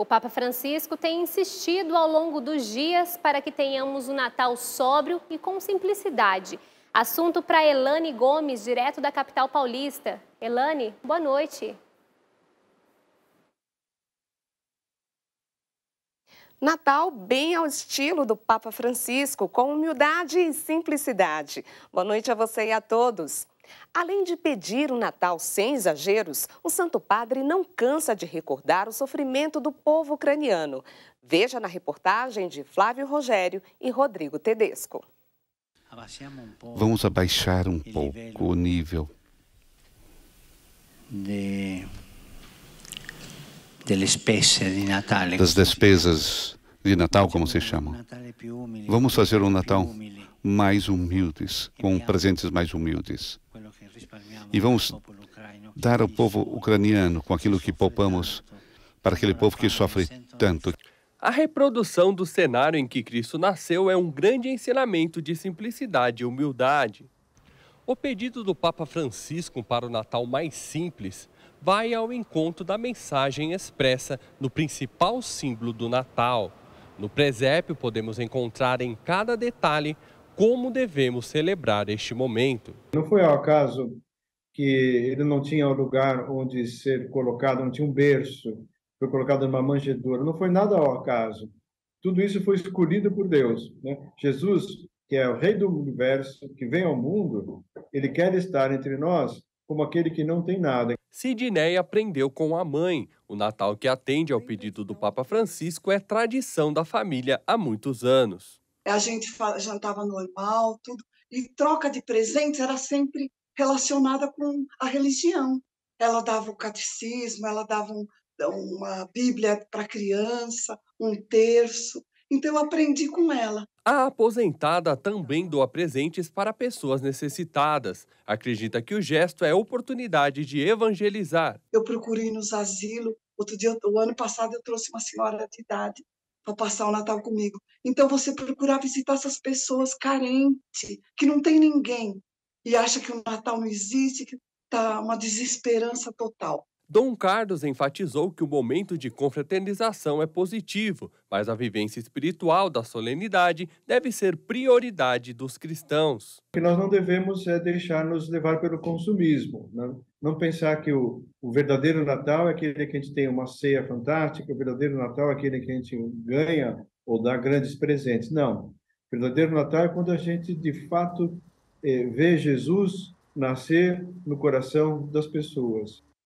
O Papa Francisco tem insistido ao longo dos dias para que tenhamos um Natal sóbrio e com simplicidade. Assunto para Elane Gomes, direto da capital paulista. Elane, boa noite. Natal bem ao estilo do Papa Francisco, com humildade e simplicidade. Boa noite a você e a todos. Além de pedir um Natal sem exageros, o Santo Padre não cansa de recordar o sofrimento do povo ucraniano. Veja na reportagem de Flávio Rogério e Rodrigo Tedesco. Vamos abaixar um pouco o nível das despesas de Natal, como se chamam. Vamos fazer um Natal mais humildes, com presentes mais humildes e vamos dar ao povo ucraniano com aquilo que poupamos para aquele povo que sofre tanto. A reprodução do cenário em que Cristo nasceu é um grande ensinamento de simplicidade e humildade. O pedido do Papa Francisco para o Natal mais simples vai ao encontro da mensagem expressa no principal símbolo do Natal. No presépio podemos encontrar em cada detalhe como devemos celebrar este momento. Não foi ao acaso que ele não tinha um lugar onde ser colocado, não tinha um berço, foi colocado numa manjedoura, não foi nada ao acaso. Tudo isso foi escolhido por Deus. Né? Jesus, que é o Rei do Universo, que vem ao mundo, ele quer estar entre nós como aquele que não tem nada. Sidney aprendeu com a mãe. O Natal que atende ao pedido do Papa Francisco é tradição da família há muitos anos a gente jantava normal, tudo. E troca de presentes era sempre relacionada com a religião. Ela dava o catecismo, ela dava um, uma Bíblia para criança, um terço. Então, eu aprendi com ela. A aposentada também doa presentes para pessoas necessitadas. Acredita que o gesto é oportunidade de evangelizar. Eu procurei nos asilos. Outro dia, o ano passado, eu trouxe uma senhora de idade para passar o Natal comigo. Então você procurar visitar essas pessoas carentes, que não tem ninguém e acha que o Natal não existe, que tá uma desesperança total. Dom Carlos enfatizou que o momento de confraternização é positivo, mas a vivência espiritual da solenidade deve ser prioridade dos cristãos. O que nós não devemos é deixar nos levar pelo consumismo, né? não pensar que o, o, verdadeiro Natal é aquele que a gente tem uma ceia fantástica, o verdadeiro Natal é aquele que a gente ganha ou dá grandes presentes. Não. O verdadeiro Natal é quando a gente, de fato, eh, vê Jesus nascer no coração das pessoas.